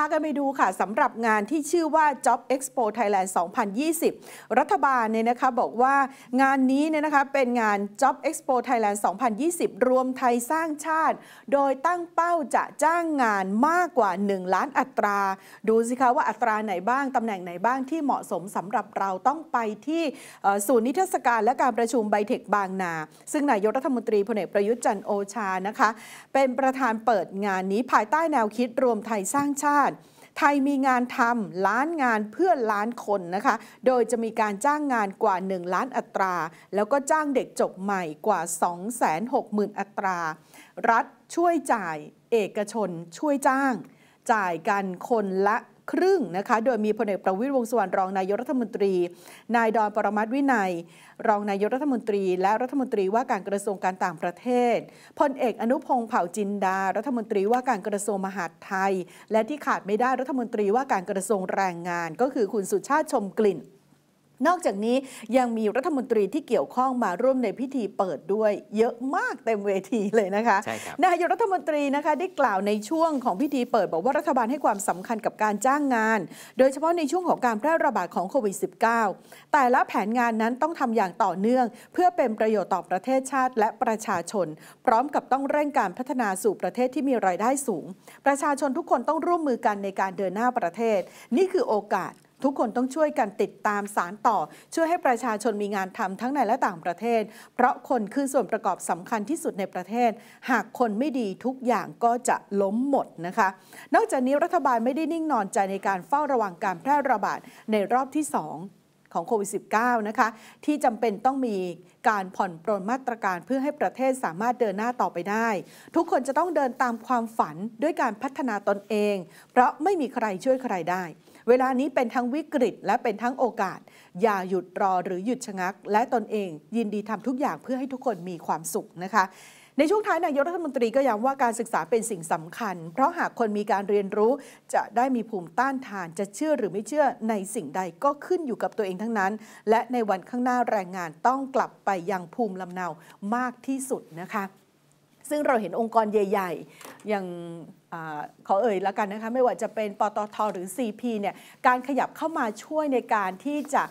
ากันไปดูค่ะสำหรับงานที่ชื่อว่า Job Expo Thailand 2020 รัฐบาลเนี่ยนะคะบอกว่างานนี้เนี่ยนะคะเป็นงาน Job Expo Thailand 2020 รวมไทยสร้างชาติ โดยตั้งเป้าจะจ้างงานมากกว่า 1 ล้านอัตรา ดูสิคะว่าอัตราไหนบ้างตำแหน่งไหนบ้างที่เหมาะสมสำหรับเราต้องไปที่ศูนย์นิทรรศการและการประชุมไบเทคบางนา ซึ่งนายกรัฐมนตรีพลเอกประยุทธ์จันโอชานะคะ เป็นประธานเปิดงานนี้ภายใต้แนวคิดรวมไทยสร้างชาติติไทยมีงานทำล้านงานเพื่อล้านคนนะคะ โดยจะมีการจ้างงานกว่า 1 ล้านอัตรา แล้วก็จ้างเด็กจบใหม่กว่า 260,000 อัตรา รัฐช่วยจ่ายเอกชนช่วยจ้างจ่ายกันคนละครึ่งนะคะ โดยมีพลเอกประวิตรวงสุวรรณรองนายกรัฐมนตรี นายดอนปรมัตวินัย รองนายกรัฐมนตรีและรัฐมนตรีว่าการกระทรวงการต่างประเทศพลเอกอนุพงศ์เผ่าจินดารัฐมนตรีว่าการกระทรวงมหาดไทย และที่ขาดไม่ได้รัฐมนตรีว่าการกระทรวงแรงงาน ก็คือคุณสุชาติชมกลิ่นนอกจากนี้ยังมีรัฐมนตรีที่เกี่ยวข้องมาร่วมในพิธีเปิดด้วย เยอะมากเต็มเวทีเลยนะคะคนายกรัฐมนตรีนะคะได้กล่าวในช่วงของพิธีเปิด บอกว่ารัฐบาลให้ความสำคัญกับการจ้างงาน โดยเฉพาะในช่วงของการแพร่ระบาดของโควิด -19 แต่ละแผนงานนั้นต้องทำอย่างต่อเนื่อง เพื่อเป็นประโยชน์ต่อประเทศชาติ และประชาชน พร้อมกับต้องเร่งการพัฒนาสู่ประเทศที่มีรายได้สูง ประชาชนทุกคนต้องร่วมมือกันในการเดินหน้าประเทศ นี่คือโอกาสทุกคนต้องช่วยกันติดตามสารต่อช่วยให้ประชาชนมีงานทำทั้งในและต่างประเทศ เพราะคนคือส่วนประกอบสำคัญที่สุดในประเทศ หากคนไม่ดีทุกอย่างก็จะล้มหมดนะคะนอกจากนี้รัฐบาลไม่ได้นิ่งนอนใจในการเฝ้าระวังการแพร่ระบาดในรอบที่ 2 ของโควิด -19 นะคะที่จำเป็นต้องมีการผ่อนปรนมาตรการเพื่อให้ประเทศสามารถเดินหน้าต่อไปได้ ทุกคนจะต้องเดินตามความฝันด้วยการพัฒนาตนเองเพราะไม่มีใครช่วยใครได้เวลานี้เป็นทั้งวิกฤต และเป็นทั้งโอกาส อย่าหยุดรอหรือหยุดชะงัก และตนเอง ยินดีทำทุกอย่างเพื่อให้ทุกคนมีความสุขนะคะ ในช่วงท้ายนายกรัฐมนตรีก็ย้ำว่าการศึกษาเป็นสิ่งสำคัญ เพราะหากคนมีการเรียนรู้ จะได้มีภูมิต้านทาน จะเชื่อหรือไม่เชื่อในสิ่งใดก็ขึ้นอยู่กับตัวเองทั้งนั้น และในวันข้างหน้าแรงงานต้องกลับไปยังภูมิลำเนามากที่สุดนะคะซึ่งเราเห็นองค์กรใหญ่ๆ อย่างอขอเอ่ยแล้วกันนะคะ ไม่ว่าจะเป็น ปตทหรือ CP เนี่ยการขยับเข้ามาช่วยในการที่จะ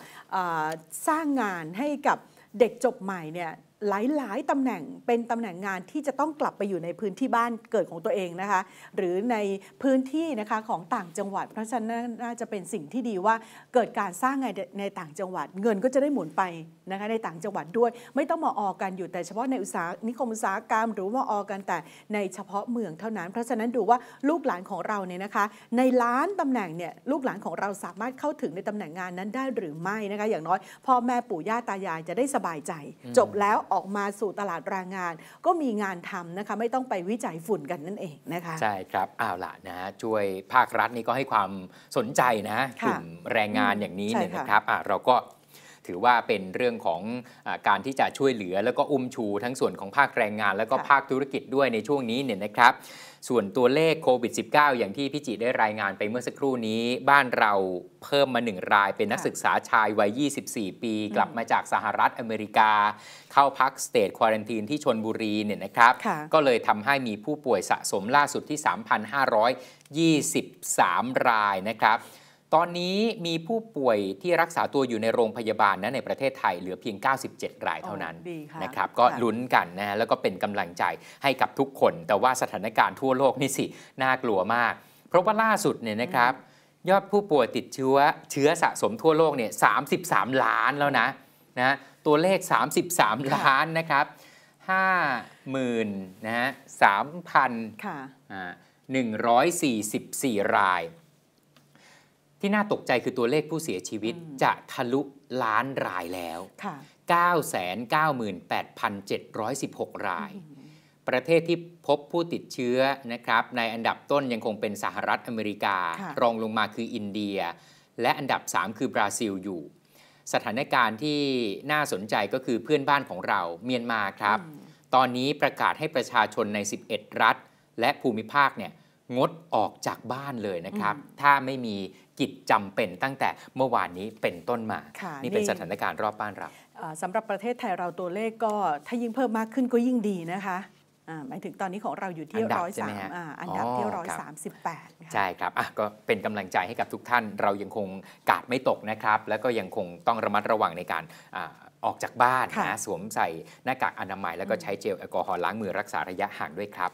สร้างงานให้กับเด็กจบใหม่เนี่ยหลาย ๆ ตำแหน่งเป็นตำแหน่งงานที่จะต้องกลับไปอยู่ในพื้นที่บ้านเกิดของตัวเองนะคะ หรือในพื้นที่นะคะของต่างจังหวัด เพราะฉะนั้นน่าจะเป็นสิ่งที่ดีว่าเกิดการสร้างงานในต่างจังหวัด เงินก็จะได้หมุนไปนะคะในต่างจังหวัดด้วย ไม่ต้องมาออกันอยู่ แต่เฉพาะในอุตสาหนิคมอุตสาหกรรมหรือว่าออกันแต่ในเฉพาะเมืองเท่านั้น เพราะฉะนั้นดูว่าลูกหลานของเราเนี่ยนะคะ ในล้านตำแหน่งเนี่ยลูกหลานของเราสามารถเข้าถึงในตำแหน่งงานนั้นได้หรือไม่นะคะ อย่างน้อย พ่อแม่ปู่ย่าตายาย จะได้สบายใจ จบแล้วออกมาสู่ตลาดแรงงาน ก็มีงานทำนะคะ ไม่ต้องไปวิจัยฝุ่นกันนั่นเองนะคะ ใช่ครับอ้าวละนะ ช่วยภาครัฐนี่ก็ให้ความสนใจนะกลุ่มแรงงานอย่างนี้เนี่ยนะครับ เราก็ถือว่าเป็นเรื่องของอการที่จะช่วยเหลือแล้วก็อุ้มชูทั้งส่วนของภาคแรงงาน แล้วก็ภาคธุรกิจด้วยในช่วงนี้เนี่ยนะครับ ส่วนตัวเลขโควิด -19 อย่างที่พี่จิได้รายงานไปเมื่อสักครู่นี้บ้านเราเพิ่มมาหนึ่งรายเป็นนักศึกษาชายวัย24 ปีกลับมาจากสหรัฐอเมริกา เข้าพักสเตทควอรันทีนที่ชนบุรีเนี่ยนะครับ ก็เลยทำให้มีผู้ป่วยสะสมล่าสุดที่3,523 รายนะครับตอนนี้มีผู้ป่วยที่รักษาตัวอยู่ในโรงพยาบาลนะในประเทศไทยเหลือเพียง 97 รายเท่านั้นนะครับก็ลุ้นกันนะแล้วก็เป็นกำลังใจให้กับทุกคน แต่ว่าสถานการณ์ทั่วโลกนี่สิน่ากลัวมาก เพราะว่าล่าสุดเนี่ยนะครับ ยอดผู้ป่วยติดเชื้อเชื้อสะสมทั่วโลกเนี่ย 33 ล้านแล้วนะนะ ตัวเลข 33 ล้านนะครับ 50,000นะฮะ3,000 144 รายที่น่าตกใจคือตัวเลขผู้เสียชีวิตจะทะลุล้านรายแล้ว998,716 ราย ประเทศที่พบผู้ติดเชื้อนะครับในอันดับต้นยังคงเป็นสหรัฐอเมริกา รองลงมาคืออินเดีย และอันดับ 3 คือบราซิลอยู่ สถานการณ์ที่น่าสนใจก็คือเพื่อนบ้านของเราเมียนมาครับ ตอนนี้ประกาศให้ประชาชนใน 11 รัฐและภูมิภาคเนี่ยงดออกจากบ้านเลยนะครับ ถ้าไม่มีกิจจำเป็นตั้งแต่เมื่อวานนี้เป็นต้นมา นี่เป็นสถานการณ์รอบบ้านเราสำหรับประเทศไทยเราตัวเลขก็ถ้ายิ่งเพิ่มมากขึ้นก็ยิ่งดีนะคะหมายถึงตอนนี้ของเราอยู่ที่ร้อยสามอันดับที่ร้อยสามสิบแปดใช่ครับก็เป็นกำลังใจให้กับทุกท่านเรายังคงกาดไม่ตกนะครับ แล้วก็ยังคงต้องระมัดระวังในการออกจากบ้านนะสวมใส่หน้ากากอนามัย แล้วก็ใช้เจลแอลกอฮอล์ล้างมือรักษาระยะห่างด้วยครับ